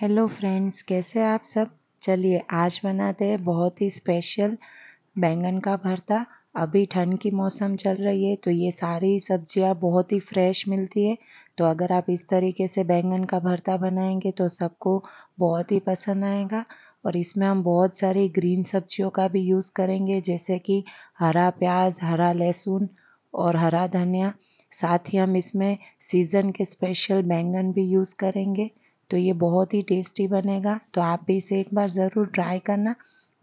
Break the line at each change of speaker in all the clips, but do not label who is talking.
hello friends कैसे आप सब चलिए आज बनाते हैं बहुत ही स्पेशल बैंगन का भरता अभी ठंड की मौसम चल रही है तो ये सारी सब्जियां बहुत ही फ्रेश मिलती है तो अगर आप इस तरीके से बैंगन का भरता बनाएंगे तो सबको बहुत ही पसंद आएगा और इसमें हम बहुत सारी ग्रीन सब्जियों का भी यूज़ करेंगे जैसे कि हरा प्याज हरा लहसुन और हरा धनिया साथ ही हम इसमें सीज़न के स्पेशल बैंगन भी यूज़ करेंगे तो ये बहुत ही टेस्टी बनेगा तो आप भी इसे एक बार ज़रूर ट्राई करना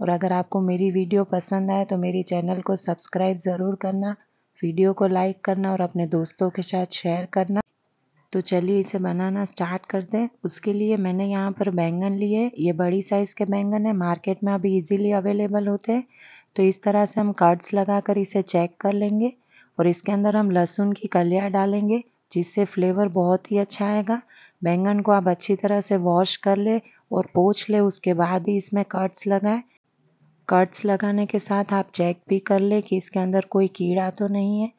और अगर आपको मेरी वीडियो पसंद आए तो मेरे चैनल को सब्सक्राइब ज़रूर करना वीडियो को लाइक करना और अपने दोस्तों के साथ शेयर करना तो चलिए इसे बनाना स्टार्ट कर दें उसके लिए मैंने यहाँ पर बैंगन लिए ये बड़ी साइज़ के बैंगन है मार्केट में अभी इजीली अवेलेबल होते हैं तो इस तरह से हम कट्स लगा कर इसे चेक कर लेंगे और इसके अंदर हम लहसुन की कलियाँ डालेंगे जिससे फ्लेवर बहुत ही अच्छा आएगा बैंगन को आप अच्छी तरह से वॉश कर ले और पोछ ले उसके बाद ही इसमें कट्स लगाएं कट्स लगाने के साथ आप चेक भी कर ले कि इसके अंदर कोई कीड़ा तो नहीं है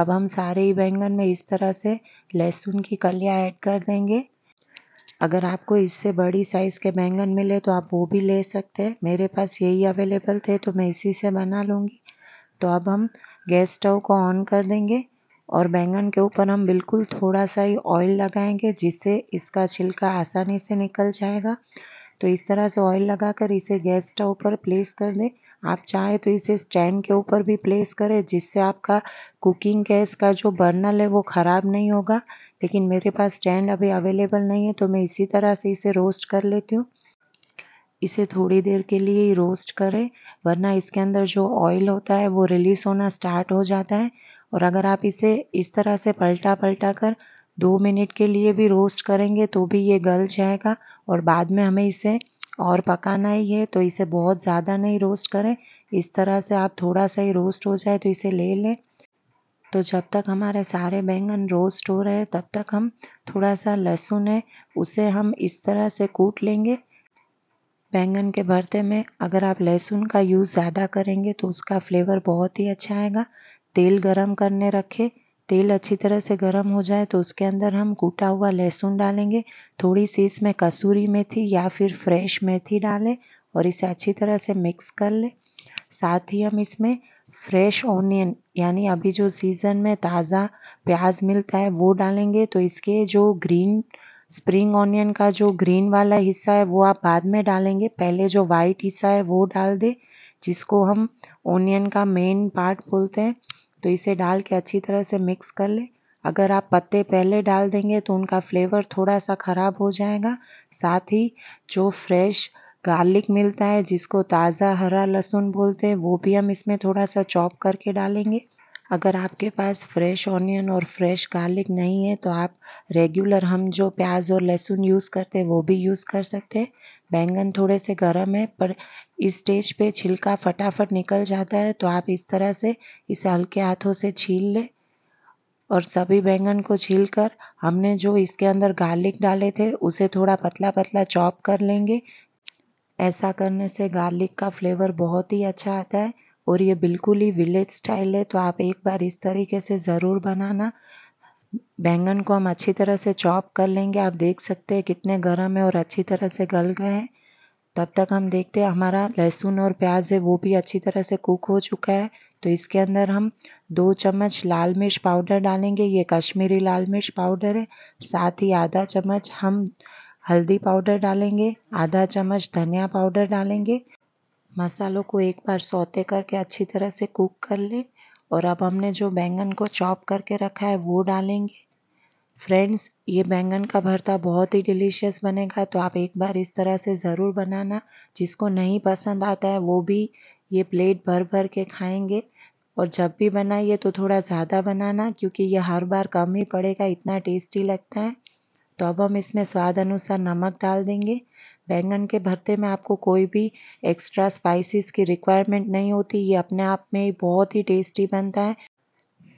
अब हम सारे ही बैंगन में इस तरह से लहसुन की कलियाँ ऐड कर देंगे अगर आपको इससे बड़ी साइज़ के बैंगन मिले तो आप वो भी ले सकते हैं मेरे पास यही अवेलेबल थे तो मैं इसी से बना लूँगी तो अब हम गैस स्टोव को ऑन कर देंगे और बैंगन के ऊपर हम बिल्कुल थोड़ा सा ही ऑयल लगाएंगे जिससे इसका छिलका आसानी से निकल जाएगा तो इस तरह से ऑयल लगाकर इसे गैस स्टोव पर प्लेस कर दें आप चाहे तो इसे स्टैंड के ऊपर भी प्लेस करें जिससे आपका कुकिंग गैस का जो बर्नल है वो ख़राब नहीं होगा लेकिन मेरे पास स्टैंड अभी अवेलेबल नहीं है तो मैं इसी तरह से इसे रोस्ट कर लेती हूँ इसे थोड़ी देर के लिए ही रोस्ट करें वरना इसके अंदर जो ऑयल होता है वो रिलीज़ होना स्टार्ट हो जाता है और अगर आप इसे इस तरह से पलटा पलटा कर दो मिनट के लिए भी रोस्ट करेंगे तो भी ये गल जाएगा और बाद में हमें इसे और पकाना ही है तो इसे बहुत ज़्यादा नहीं रोस्ट करें इस तरह से आप थोड़ा सा ही रोस्ट हो जाए तो इसे ले लें तो जब तक हमारे सारे बैंगन रोस्ट हो रहे हैं तब तक हम थोड़ा सा लहसुन है उसे हम इस तरह से कूट लेंगे बैंगन के भरते में अगर आप लहसुन का यूज़ ज़्यादा करेंगे तो उसका फ्लेवर बहुत ही अच्छा आएगा तेल गरम करने रखें तेल अच्छी तरह से गरम हो जाए तो उसके अंदर हम कूटा हुआ लहसुन डालेंगे थोड़ी सी इसमें कसूरी मेथी या फिर फ्रेश मेथी डालें और इसे अच्छी तरह से मिक्स कर लें साथ ही हम इसमें फ्रेश ऑनियन यानी अभी जो सीज़न में ताज़ा प्याज मिलता है वो डालेंगे तो इसके जो ग्रीन स्प्रिंग ऑनियन का जो ग्रीन वाला हिस्सा है वो आप बाद में डालेंगे पहले जो वाइट हिस्सा है वो डाल दें जिसको हम ऑनियन का मेन पार्ट बोलते हैं तो इसे डाल के अच्छी तरह से मिक्स कर लें अगर आप पत्ते पहले डाल देंगे तो उनका फ्लेवर थोड़ा सा ख़राब हो जाएगा साथ ही जो फ्रेश गार्लिक मिलता है जिसको ताज़ा हरा लहसुन बोलते हैं वो भी हम इसमें थोड़ा सा चॉप करके डालेंगे अगर आपके पास फ़्रेश ऑनियन और फ़्रेश गार्लिक नहीं है तो आप रेगुलर हम जो प्याज़ और लहसुन यूज़ करते हैं वो भी यूज़ कर सकते हैं बैंगन थोड़े से गर्म है पर इस स्टेज पे छिलका फटाफट निकल जाता है तो आप इस तरह से इसे हल्के हाथों से छील लें और सभी बैंगन को छील कर हमने जो इसके अंदर गार्लिक डाले थे उसे थोड़ा पतला पतला चॉप कर लेंगे ऐसा करने से गार्लिक का फ्लेवर बहुत ही अच्छा आता है और ये बिल्कुल ही विलेज स्टाइल है तो आप एक बार इस तरीके से ज़रूर बनाना बैंगन को हम अच्छी तरह से चॉप कर लेंगे आप देख सकते हैं कितने गर्म है और अच्छी तरह से गल गए हैं तब तक हम देखते हैं हमारा लहसुन और प्याज है वो भी अच्छी तरह से कुक हो चुका है तो इसके अंदर हम दो चम्मच लाल मिर्च पाउडर डालेंगे ये कश्मीरी लाल मिर्च पाउडर है साथ ही आधा चम्मच हम हल्दी पाउडर डालेंगे आधा चम्मच धनिया पाउडर डालेंगे मसालों को एक बार सौते करके अच्छी तरह से कुक कर लें और अब हमने जो बैंगन को चॉप करके रखा है वो डालेंगे फ्रेंड्स ये बैंगन का भरता बहुत ही डिलीशियस बनेगा तो आप एक बार इस तरह से ज़रूर बनाना जिसको नहीं पसंद आता है वो भी ये प्लेट भर भर के खाएंगे और जब भी बनाइए तो थोड़ा ज़्यादा बनाना क्योंकि ये हर बार कम ही पड़ेगा इतना टेस्टी लगता है तो अब हम इसमें स्वाद अनुसार नमक डाल देंगे बैंगन के भरते में आपको कोई भी एक्स्ट्रा स्पाइसेस की रिक्वायरमेंट नहीं होती ये अपने आप में ही बहुत ही टेस्टी बनता है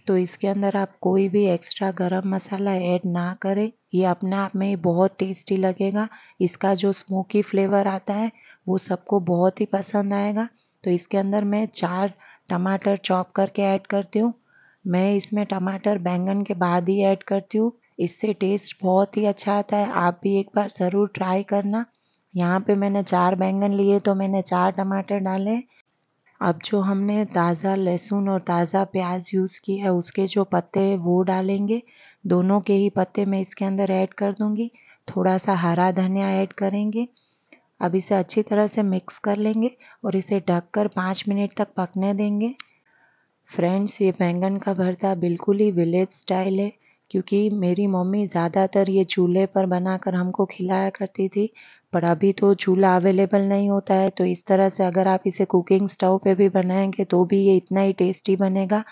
तो इसके अंदर आप कोई भी एक्स्ट्रा गरम मसाला ऐड ना करें ये अपने आप में ही बहुत टेस्टी लगेगा इसका जो स्मोकी फ्लेवर आता है वो सबको बहुत ही पसंद आएगा तो इसके अंदर मैं चार टमाटर चॉप करके ऐड करती हूँ मैं इसमें टमाटर बैंगन के बाद ही ऐड करती हूँ इससे टेस्ट बहुत ही अच्छा आता है आप भी एक बार ज़रूर ट्राई करना यहाँ पे मैंने चार बैंगन लिए तो मैंने चार टमाटर डाले अब जो हमने ताज़ा लहसुन और ताज़ा प्याज यूज़ की है उसके जो पत्ते वो डालेंगे दोनों के ही पत्ते मैं इसके अंदर ऐड कर दूँगी थोड़ा सा हरा धनिया ऐड करेंगे अब इसे अच्छी तरह से मिक्स कर लेंगे और इसे ढक कर पाँच मिनट तक पकने देंगे फ्रेंड्स ये बैंगन का भरता बिल्कुल ही विलेज स्टाइल है क्योंकि मेरी मम्मी ज़्यादातर ये चूल्हे पर बनाकर हमको खिलाया करती थी पर अभी तो चूल्हा अवेलेबल नहीं होता है तो इस तरह से अगर आप इसे कुकिंग स्टोव पे भी बनाएंगे तो भी ये इतना ही टेस्टी बनेगा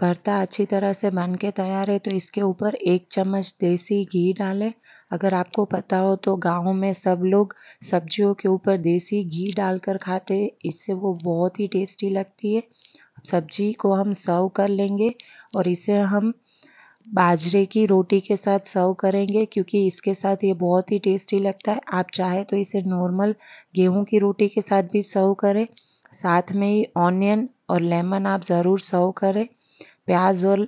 भरता अच्छी तरह से बन के तैयार है तो इसके ऊपर एक चम्मच देसी घी डालें अगर आपको पता हो तो गाँव में सब लोग सब्जियों के ऊपर देसी घी डालकर खाते इससे वो बहुत ही टेस्टी लगती है सब्जी को हम सर्व कर लेंगे और इसे हम बाजरे की रोटी के साथ सर्व करेंगे क्योंकि इसके साथ ये बहुत ही टेस्टी लगता है आप चाहे तो इसे नॉर्मल गेहूं की रोटी के साथ भी सर्व करें साथ में ही ऑनियन और लेमन आप ज़रूर सर्व करें प्याज और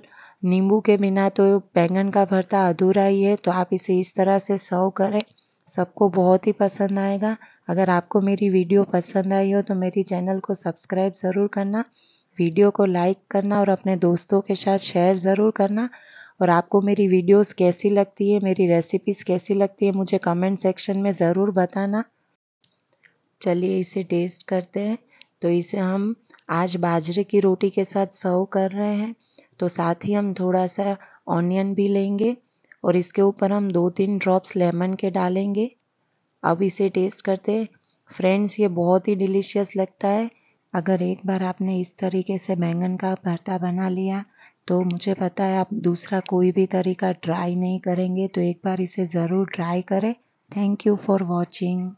नींबू के बिना तो बैंगन का भरता अधूरा ही है तो आप इसे इस तरह से सर्व करें सबको बहुत ही पसंद आएगा अगर आपको मेरी वीडियो पसंद आई हो तो मेरी चैनल को सब्सक्राइब ज़रूर करना वीडियो को लाइक करना और अपने दोस्तों के साथ शेयर ज़रूर करना और आपको मेरी वीडियोस कैसी लगती है मेरी रेसिपीज़ कैसी लगती है मुझे कमेंट सेक्शन में ज़रूर बताना चलिए इसे टेस्ट करते हैं तो इसे हम आज बाजरे की रोटी के साथ सर्व कर रहे हैं तो साथ ही हम थोड़ा सा ऑनियन भी लेंगे और इसके ऊपर हम दो तीन ड्रॉप्स लेमन के डालेंगे अब इसे टेस्ट करते हैं फ्रेंड्स ये बहुत ही डिलीशियस लगता है अगर एक बार आपने इस तरीके से बैंगन का भरता बना लिया तो मुझे पता है आप दूसरा कोई भी तरीका ट्राई नहीं करेंगे तो एक बार इसे ज़रूर ट्राई करें थैंक यू फॉर वॉचिंग